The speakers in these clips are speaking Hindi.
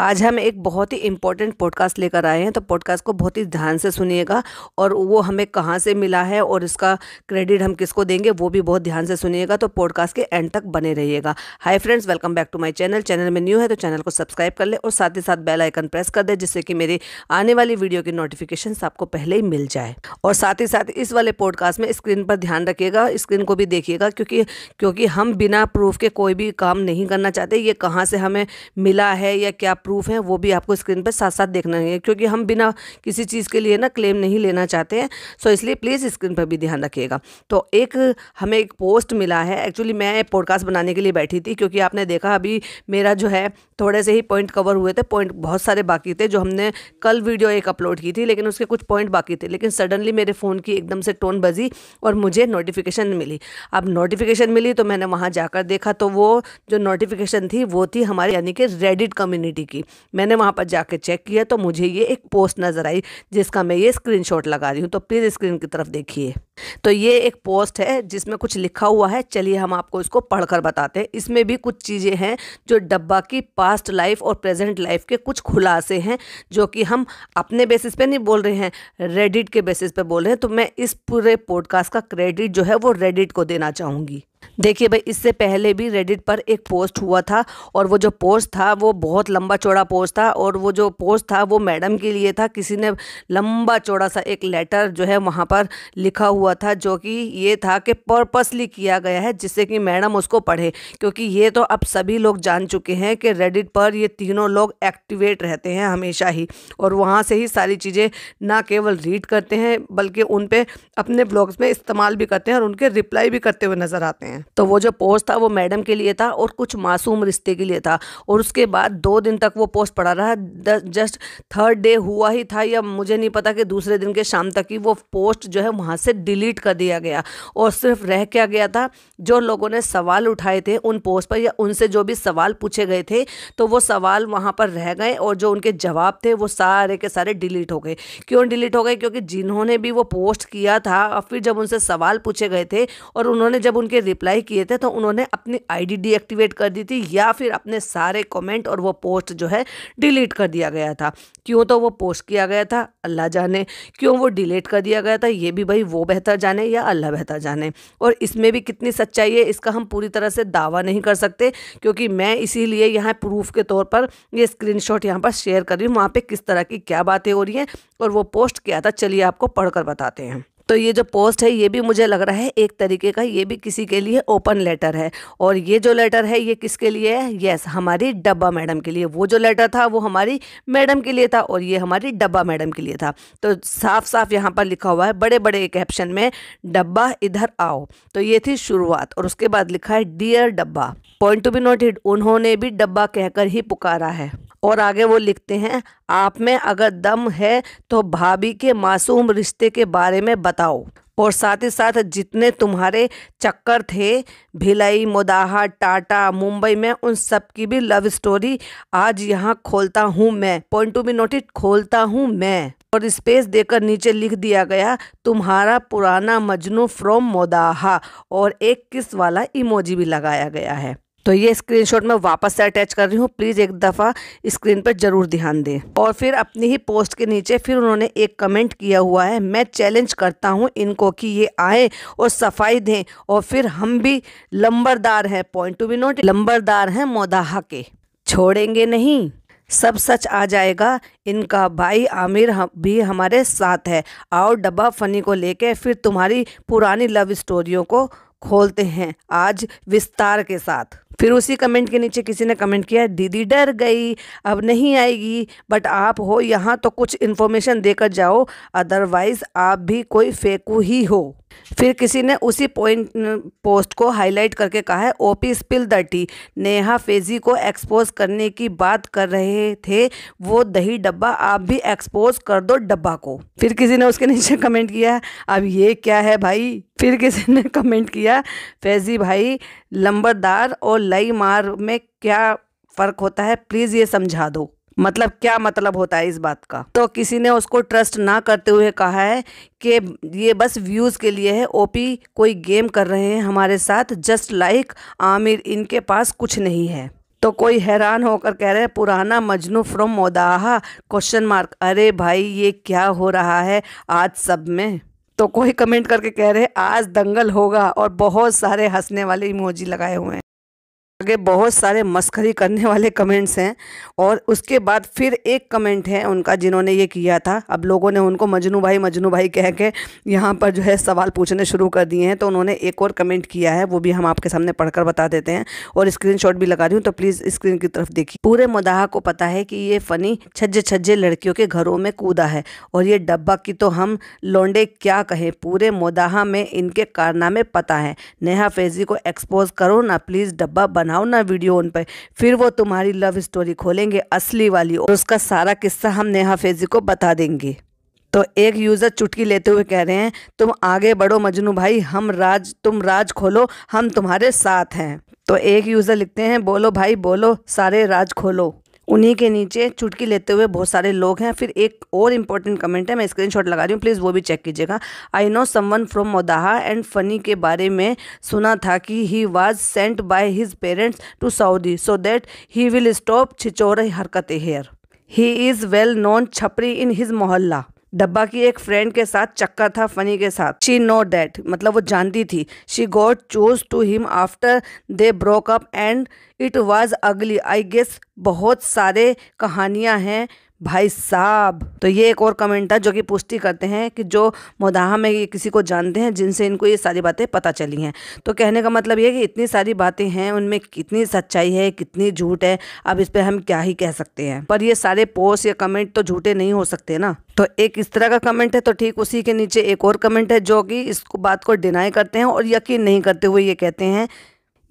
आज हम एक बहुत ही इम्पोर्टेंट पॉडकास्ट लेकर आए हैं तो पॉडकास्ट को बहुत ही ध्यान से सुनिएगा और वो हमें कहाँ से मिला है और इसका क्रेडिट हम किसको देंगे वो भी बहुत ध्यान से सुनिएगा तो पॉडकास्ट के एंड तक बने रहिएगा hi friends welcome back to my channel channel में न्यू है तो चैनल को सब्सक्राइब कर ले और साथ ही साथ बेल आइकन प्रेस कर दे जिससे कि मेरी आने वाली वीडियो की नोटिफिकेशन आपको पहले ही मिल जाए और साथ ही साथ इस वाले पॉडकास्ट में स्क्रीन पर ध्यान रखिएगा स्क्रीन को भी देखिएगा क्योंकि क्योंकि हम बिना प्रूफ के कोई भी काम नहीं करना चाहते ये कहाँ से हमें मिला है या क्या प्रूफ हैं वो भी आपको स्क्रीन पर साथ साथ देखना है क्योंकि हम बिना किसी चीज़ के लिए ना क्लेम नहीं लेना चाहते हैं सो इसलिए प्लीज़ स्क्रीन पर भी ध्यान रखिएगा तो एक हमें एक पोस्ट मिला है एक्चुअली मैं पॉडकास्ट बनाने के लिए बैठी थी क्योंकि आपने देखा अभी मेरा जो है थोड़े से ही पॉइंट कवर हुए थे पॉइंट बहुत सारे बाकी थे जो हमने कल वीडियो एक अपलोड की थी लेकिन उसके कुछ पॉइंट बाकी थे लेकिन सडनली मेरे फ़ोन की एकदम से टोन बजी और मुझे नोटिफिकेशन मिली अब नोटिफिकेशन मिली तो मैंने वहाँ जाकर देखा तो वो जो नोटिफिकेशन थी वो थी हमारे यानी कि रेडिट कम्युनिटी की मैंने वहाँ पर जाके चेक किया तो मुझे ये एक पोस्ट नज़र आई जिसका मैं ये स्क्रीनशॉट लगा रही हूँ तो प्लीज़ स्क्रीन की तरफ देखिए तो ये एक पोस्ट है जिसमें कुछ लिखा हुआ है चलिए हम आपको इसको पढ़कर बताते हैं इसमें भी कुछ चीज़ें हैं जो डब्बा की पास्ट लाइफ और प्रेजेंट लाइफ के कुछ खुलासे हैं जो कि हम अपने बेसिस पे नहीं बोल रहे हैं रेडिट के बेसिस पे बोल रहे हैं तो मैं इस पूरे पॉडकास्ट का क्रेडिट जो है वो रेडिट को देना चाहूँगी देखिए भाई इससे पहले भी रेडिट पर एक पोस्ट हुआ था और वो जो पोस्ट था वो बहुत लंबा चौड़ा पोस्ट था और वो जो पोस्ट था वो मैडम के लिए था किसी ने लंबा चौड़ा सा एक लेटर जो है वहाँ पर लिखा हुआ हुआ था जो कि ये था कि पर्पसली किया गया है जिससे कि मैडम उसको पढ़े क्योंकि ये तो अब सभी लोग जान चुके हैं कि रेडिट पर ये तीनों लोग एक्टिवेट रहते हैं हमेशा ही और वहाँ से ही सारी चीज़ें ना केवल रीड करते हैं बल्कि उन पर अपने ब्लॉग्स में इस्तेमाल भी करते हैं और उनके रिप्लाई भी करते हुए नज़र आते हैं तो वो जो पोस्ट था वो मैडम के लिए था और कुछ मासूम रिश्ते के लिए था और उसके बाद दो दिन तक वो पोस्ट पड़ा रहा जस्ट थर्ड डे हुआ ही था या मुझे नहीं पता कि दूसरे दिन के शाम तक ही वो पोस्ट जो है वहाँ से डिलीट डिलीट कर दिया गया और सिर्फ रह क्या गया था जो लोगों ने सवाल उठाए थे उन पोस्ट पर या उनसे जो भी सवाल पूछे गए थे तो वो सवाल वहाँ पर रह गए और जो उनके जवाब थे वो सारे के सारे डिलीट हो गए क्यों डिलीट हो गए क्योंकि जिन्होंने भी वो पोस्ट किया था और फिर जब उनसे सवाल पूछे गए थे और उन्होंने जब उनके रिप्लाई किए थे तो उन्होंने अपनी आई डीएक्टिवेट कर दी थी या फिर अपने सारे कॉमेंट और वो पोस्ट जो है डिलीट कर दिया गया था क्यों तो वो पोस्ट किया गया था अल्लाह जाने क्यों वो डिलीट कर दिया गया था ये भी भाई वो बेहतर बेहतर जाने या अल्लाह बेहतर जाने और इसमें भी कितनी सच्चाई है इसका हम पूरी तरह से दावा नहीं कर सकते क्योंकि मैं इसीलिए यहाँ प्रूफ के तौर पर ये स्क्रीनशॉट यहाँ पर शेयर कर रही हूँ वहाँ पर किस तरह की क्या बातें हो रही हैं और वो पोस्ट क्या था चलिए आपको पढ़कर बताते हैं तो ये जो पोस्ट है ये भी मुझे लग रहा है एक तरीके का ये भी किसी के लिए ओपन लेटर है और ये जो लेटर है ये किसके लिए है यस हमारी डब्बा मैडम के लिए वो जो लेटर था वो हमारी मैडम के लिए था और ये हमारी डब्बा मैडम के लिए था तो साफ साफ यहाँ पर लिखा हुआ है बड़े बड़े कैप्शन में डब्बा इधर आओ तो ये थी शुरुआत और उसके बाद लिखा है डियर डब्बा पॉइंट टू बी नोटेड उन्होंने भी डब्बा कहकर ही पुकारा है और आगे वो लिखते हैं आप में अगर दम है तो भाभी के मासूम रिश्ते के बारे में बता बताओ और साथ ही साथ जितने तुम्हारे चक्कर थे भिलाई मोदाहा टाटा मुंबई में उन सब की भी लव स्टोरी आज यहाँ खोलता हूँ मैं पॉइंट टू बी नोटिस खोलता हूँ मैं और स्पेस देकर नीचे लिख दिया गया तुम्हारा पुराना मजनू फ्रॉम मोदाहा और एक किस वाला इमोजी भी लगाया गया है तो ये स्क्रीनशॉट मैं वापस से अटैच कर रही हूँ प्लीज़ एक दफ़ा स्क्रीन पर ज़रूर ध्यान दें और फिर अपनी ही पोस्ट के नीचे फिर उन्होंने एक कमेंट किया हुआ है मैं चैलेंज करता हूँ इनको कि ये आए और सफाई दें और फिर हम भी लंबरदार हैं पॉइंट टू बी नोट लंबरदार हैं मोदाहा के छोड़ेंगे नहीं सब सच आ जाएगा इनका भाई आमिर हम भी हमारे साथ है आओ डब्बा फनी को लेके फिर तुम्हारी पुरानी लव स्टोरियों को खोलते हैं आज विस्तार के साथ फिर उसी कमेंट के नीचे किसी ने कमेंट किया दीदी डर गई अब नहीं आएगी बट आप हो यहाँ तो कुछ इन्फॉर्मेशन देकर जाओ अदरवाइज़ आप भी कोई फेकू ही हो फिर किसी ने उसी पॉइंट पोस्ट को हाईलाइट करके कहा है OP spill the tea Neha Fezi को एक्सपोज करने की बात कर रहे थे वो दही डब्बा आप भी एक्सपोज कर दो डब्बा को फिर किसी ने उसके नीचे कमेंट किया अब ये क्या है भाई फिर किसी ने कमेंट किया फेजी भाई लंबरदार और लई मार में क्या फ़र्क होता है प्लीज़ ये समझा दो मतलब क्या मतलब होता है इस बात का तो किसी ने उसको ट्रस्ट ना करते हुए कहा है कि ये बस व्यूज़ के लिए है ओपी कोई गेम कर रहे हैं हमारे साथ जस्ट लाइक आमिर इनके पास कुछ नहीं है तो कोई हैरान होकर कह रहे हैं पुराना मजनू फ्रॉम मोदाहा क्वेश्चन मार्क अरे भाई ये क्या हो रहा है आज सब में तो कोई कमेंट करके कह रहे हैं आज दंगल होगा और बहुत सारे हंसने वाले इमोजी लगाए हुए हैं आगे बहुत सारे मस्करी करने वाले कमेंट्स हैं और उसके बाद फिर एक कमेंट है उनका जिन्होंने ये किया था अब लोगों ने उनको मजनू भाई मजनू भाई कह के यहाँ पर जो है सवाल पूछने शुरू कर दिए हैं तो उन्होंने एक और कमेंट किया है वो भी हम आपके सामने पढ़कर बता देते हैं और स्क्रीन भी लगा रही हूँ तो प्लीज़ स्क्रीन की तरफ देखिए पूरे मुदाहा को पता है कि ये फ़नी छज्जे छज्जे लड़कियों के घरों में कूदा है और ये डब्बा की तो हम लौंडे क्या कहें पूरे मुदाहा में इनके कारनामे पता है नेहा फेजी को एक्सपोज करो ना प्लीज़ डब्बा बना बनाओ ना वीडियो उन पर फिर वो तुम्हारी लव स्टोरी खोलेंगे असली वाली और उसका सारा किस्सा हम नेहा फेजी को बता देंगे तो एक यूज़र चुटकी लेते हुए कह रहे हैं तुम आगे बढ़ो मजनू भाई हम राज तुम राज खोलो हम तुम्हारे साथ हैं तो एक यूज़र लिखते हैं बोलो भाई बोलो सारे राज खोलो उन्हीं के नीचे चुटकी लेते हुए बहुत सारे लोग हैं फिर एक और इम्पोर्टेंट कमेंट है मैं स्क्रीनशॉट लगा रही हूँ प्लीज़ वो भी चेक कीजिएगा I know someone from Modaha and funny के बारे में सुना था कि he was sent by his parents to Saudi so that he will stop छिचोर हरकत here he is well known छपरी इन हिज मोहल्ला डब्बा की एक फ्रेंड के साथ चक्का था फनी के साथ शी नो डैट मतलब वो जानती थी she got chose to him after they broke up and it was ugly I guess बहुत सारे कहानियाँ हैं भाई साहब तो ये एक और कमेंट था जो कि पुष्टि करते हैं कि जो मुदाह में ये किसी को जानते हैं जिनसे इनको ये सारी बातें पता चली हैं तो कहने का मतलब ये कि इतनी सारी बातें हैं उनमें कितनी सच्चाई है कितनी झूठ है अब इस पर हम क्या ही कह सकते हैं पर ये सारे पोस्ट या कमेंट तो झूठे नहीं हो सकते ना तो एक इस तरह का कमेंट है तो ठीक उसी के नीचे एक और कमेंट है जो कि इस बात को डिनाई करते हैं और यकीन नहीं करते हुए ये कहते हैं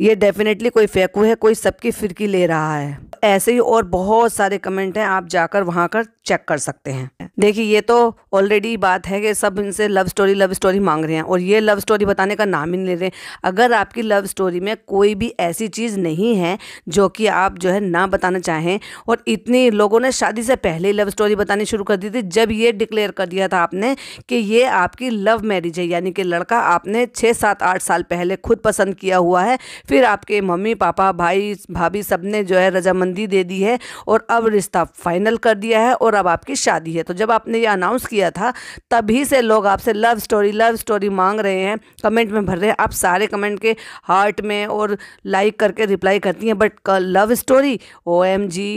ये डेफिनेटली कोई फेकू है कोई सबकी फिरकी ले रहा है ऐसे ही और बहुत सारे कमेंट हैं आप जाकर वहाँ कर चेक कर सकते हैं देखिए ये तो ऑलरेडी बात है कि सब इनसे लव स्टोरी लव स्टोरी मांग रहे हैं और ये लव स्टोरी बताने का नाम ही नहीं ले रहे अगर आपकी लव स्टोरी में कोई भी ऐसी चीज़ नहीं है जो कि आप जो है ना बताना चाहें और इतनी लोगों ने शादी से पहले लव स्टोरी बतानी शुरू कर दी थी जब ये डिक्लेयर कर दिया था आपने कि ये आपकी लव मैरिज है यानी कि लड़का आपने छः सात आठ साल पहले खुद पसंद किया हुआ है फिर आपके मम्मी पापा भाई भाभी सब ने जो है रजामंदी दे दी है और अब रिश्ता फाइनल कर दिया है और अब आपकी शादी है तो जब आपने ये अनाउंस किया था तभी से लोग आपसे लव स्टोरी लव स्टोरी मांग रहे हैं कमेंट में भर रहे हैं आप सारे कमेंट के हार्ट में और लाइक करके रिप्लाई करती हैं but love story O M G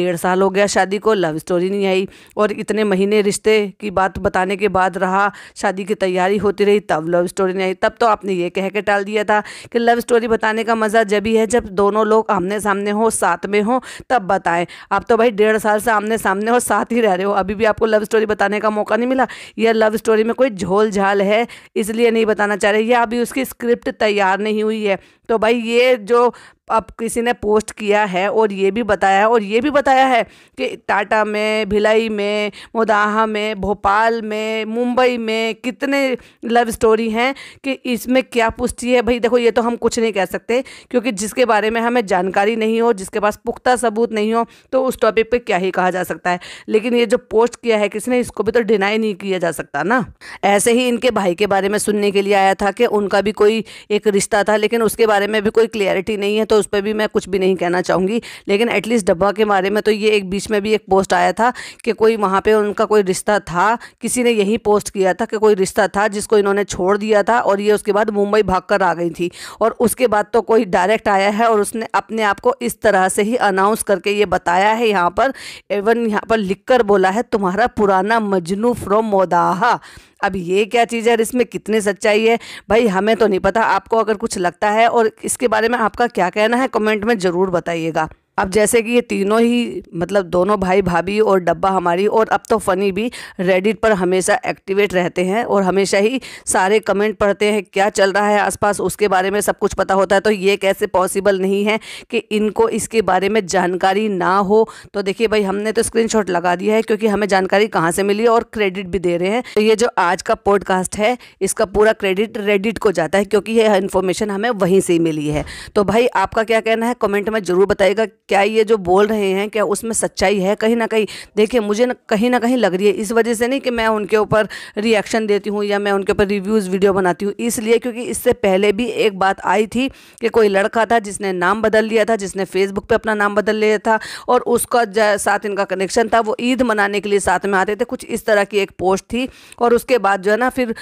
डेढ़ साल हो गया शादी को लव स्टोरी नहीं आई और इतने महीने रिश्ते की बात बताने के बाद रहा शादी की तैयारी होती रही तब लव स्टोरी नहीं आई तब तो आपने ये कह के टाल दिया था कि लव स्टोरी बताने का मज़ा जब ही है जब दोनों लोग आमने सामने हो साथ में हो तब बताएं आप तो भाई डेढ़ साल से आमने सामने हो साथ ही रह रहे हो अभी भी आपको लव स्टोरी बताने का मौका नहीं मिला यह लव स्टोरी में कोई झोल झाल है इसलिए नहीं बताना चाह रहे या अभी उसकी स्क्रिप्ट तैयार नहीं हुई है तो भाई ये जो अब किसी ने पोस्ट किया है और ये भी बताया है और ये भी बताया है कि टाटा में भिलाई में मोदाहा में भोपाल में मुंबई में कितने लव स्टोरी हैं कि इसमें क्या पुष्टि है भाई देखो ये तो हम कुछ नहीं कह सकते क्योंकि जिसके बारे में हमें जानकारी नहीं हो जिसके पास पुख्ता सबूत नहीं हो तो उस टॉपिक पर क्या ही कहा जा सकता है लेकिन ये जो पोस्ट किया है किसी ने इसको भी तो डिनाई नहीं किया जा सकता ना ऐसे ही इनके भाई के बारे में सुनने के लिए आया था कि उनका भी कोई एक रिश्ता था लेकिन उसके बारे में भी कोई क्लियरिटी नहीं है तो तो उस पर भी मैं कुछ भी नहीं कहना चाहूँगी लेकिन एटलीस्ट डब्बा के बारे में तो ये एक बीच में भी एक पोस्ट आया था कि कोई वहाँ पर उनका कोई रिश्ता था किसी ने यही पोस्ट किया था कि कोई रिश्ता था जिसको इन्होंने छोड़ दिया था और ये उसके बाद मुंबई भाग कर आ गई थी और उसके बाद तो कोई डायरेक्ट आया है और उसने अपने आप को इस तरह से ही अनाउंस करके ये बताया है यहाँ पर एवन यहाँ पर लिख कर बोला है तुम्हारा पुराना मजनू फ्रॉम मोदाहा अब ये क्या चीज़ है इसमें कितनी सच्चाई है भाई हमें तो नहीं पता आपको अगर कुछ लगता है और इसके बारे में आपका क्या कहना है कमेंट में ज़रूर बताइएगा अब जैसे कि ये तीनों ही मतलब दोनों भाई भाभी और डब्बा हमारी और अब तो फ़नी भी रेडिट पर हमेशा एक्टिवेट रहते हैं और हमेशा ही सारे कमेंट पढ़ते हैं क्या चल रहा है आसपास उसके बारे में सब कुछ पता होता है तो ये कैसे पॉसिबल नहीं है कि इनको इसके बारे में जानकारी ना हो तो देखिए भाई हमने तो स्क्रीन लगा दिया है क्योंकि हमें जानकारी कहाँ से मिली और क्रेडिट भी दे रहे हैं तो ये जो आज का पॉडकास्ट है इसका पूरा क्रेडिट रेडिट को जाता है क्योंकि यह इन्फॉर्मेशन हमें वहीं से ही मिली है तो भाई आपका क्या कहना है कॉमेंट में ज़रूर बताएगा क्या ये जो बोल रहे हैं क्या उसमें सच्चाई है कहीं ना कहीं देखिए मुझे ना कहीं ना कहीं लग रही है इस वजह से नहीं कि मैं उनके ऊपर रिएक्शन देती हूँ या मैं उनके ऊपर रिव्यूज़ वीडियो बनाती हूँ इसलिए क्योंकि इससे पहले भी एक बात आई थी कि कोई लड़का था जिसने नाम बदल लिया था जिसने फेसबुक पर अपना नाम बदल लिया था और उसका साथ इनका कनेक्शन था वो ईद मनाने के लिए साथ में आते थे कुछ इस तरह की एक पोस्ट थी और उसके बाद जो है ना फिर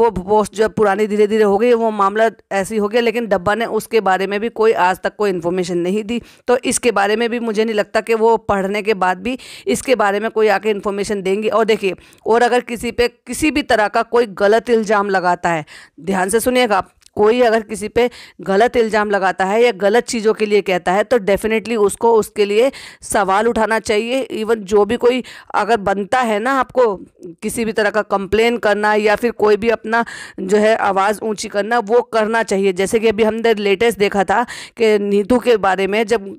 वो पोस्ट जो पुरानी धीरे धीरे हो गई वो मामला ऐसी हो गया लेकिन डब्बा ने उसके बारे में भी कोई आज तक कोई इन्फॉर्मेशन नहीं दी तो इसके इसके बारे में भी मुझे नहीं लगता कि वो पढ़ने के बाद भी इसके बारे में कोई आके इन्फॉर्मेशन देंगी और देखिए और अगर किसी पे किसी भी तरह का कोई गलत इल्ज़ाम लगाता है ध्यान से सुनिएगा कोई अगर किसी पे गलत इल्ज़ाम लगाता है या गलत चीज़ों के लिए कहता है तो डेफिनेटली उसको उसके लिए सवाल उठाना चाहिए इवन जो भी कोई अगर बनता है ना आपको किसी भी तरह का कंप्लेन करना या फिर कोई भी अपना जो है आवाज़ ऊंची करना वो करना चाहिए जैसे कि अभी हमने लेटेस्ट देखा था कि नीतू के बारे में जब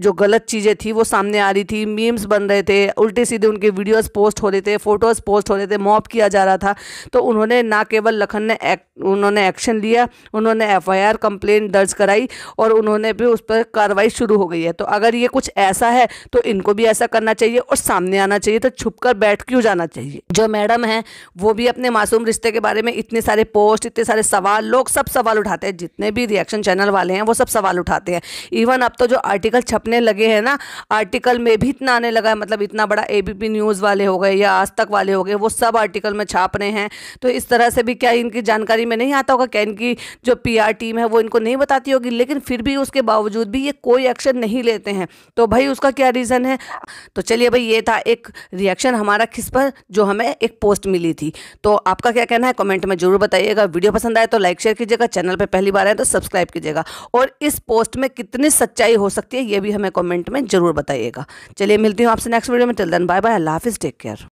जो गलत चीज़ें थी वो सामने आ रही थी मीम्स बन रहे थे उल्टे सीधे उनके वीडियोस पोस्ट हो रहे थे फ़ोटोज़ पोस्ट हो रहे थे मॉब किया जा रहा था तो उन्होंने ना केवल लखन ने एक, उन्होंने एक्शन लिया उन्होंने एफआईआर कंप्लेंट दर्ज कराई और उन्होंने भी उस पर कार्रवाई शुरू हो गई है तो अगर ये कुछ ऐसा है तो इनको भी ऐसा करना चाहिए और सामने आना चाहिए तो छुप कर बैठ क्यों जाना चाहिए जो मैडम हैं वो भी अपने मासूम रिश्ते के बारे में इतने सारे पोस्ट इतने सारे सवाल लोग सब सवाल उठाते हैं जितने भी रिएक्शन चैनल वाले हैं वो सब सवाल उठाते हैं इवन अब तो जो आर्टिकल छपने लगे हैं ना आर्टिकल में भी इतना आने लगा है मतलब इतना बड़ा एबीपी न्यूज़ वाले हो गए या आज तक वाले हो गए वो सब आर्टिकल में छाप रहे हैं तो इस तरह से भी क्या इनकी जानकारी में नहीं आता होगा क्या इनकी जो पी टीम है वो इनको नहीं बताती होगी लेकिन फिर भी उसके बावजूद भी ये कोई एक्शन नहीं लेते हैं तो भाई उसका क्या रीज़न है तो चलिए भाई ये था एक रिएक्शन हमारा किस पर जो हमें एक पोस्ट मिली थी तो आपका क्या कहना है कमेंट में जरूर बताइएगा वीडियो पसंद आए तो लाइक शेयर कीजिएगा चैनल पर पहली बार आए तो सब्सक्राइब कीजिएगा और इस पोस्ट में कितनी सच्चाई हो सकती है ये भी हमें कमेंट में ज़रूर बताइएगा चलिए मिलती हूँ आपसे नेक्स्ट वीडियो में टिल देन बाय बाय अल्लाह हाफिज़ टेक केयर